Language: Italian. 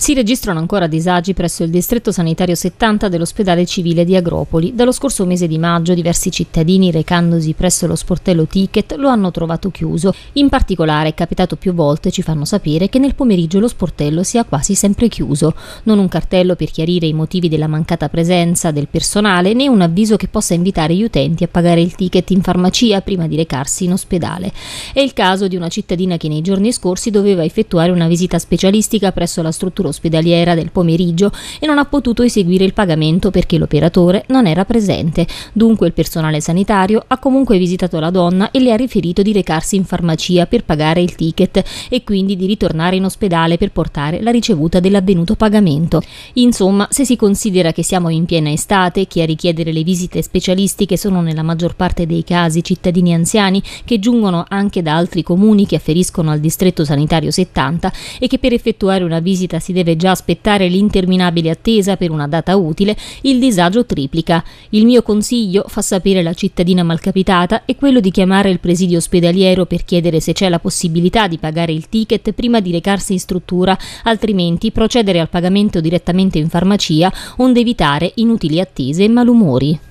Si registrano ancora disagi presso il distretto sanitario 70 dell'ospedale civile di Agropoli. Dallo scorso mese di maggio diversi cittadini recandosi presso lo sportello ticket lo hanno trovato chiuso. In particolare è capitato più volte, ci fanno sapere, che nel pomeriggio lo sportello sia quasi sempre chiuso. Non un cartello per chiarire i motivi della mancata presenza del personale né un avviso che possa invitare gli utenti a pagare il ticket in farmacia prima di recarsi in ospedale. È il caso di una cittadina che nei giorni scorsi doveva effettuare una visita specialistica presso la struttura ospedaliera del pomeriggio e non ha potuto eseguire il pagamento perché l'operatore non era presente. Dunque il personale sanitario ha comunque visitato la donna e le ha riferito di recarsi in farmacia per pagare il ticket e quindi di ritornare in ospedale per portare la ricevuta dell'avvenuto pagamento. Insomma, se si considera che siamo in piena estate, che a richiedere le visite specialistiche sono nella maggior parte dei casi cittadini anziani che giungono anche da altri comuni che afferiscono al distretto sanitario 70 e che per effettuare una visita si deve deve già aspettare l'interminabile attesa per una data utile, il disagio triplica. Il mio consiglio, fa sapere la cittadina malcapitata, è quello di chiamare il presidio ospedaliero per chiedere se c'è la possibilità di pagare il ticket prima di recarsi in struttura, altrimenti procedere al pagamento direttamente in farmacia, onde evitare inutili attese e malumori.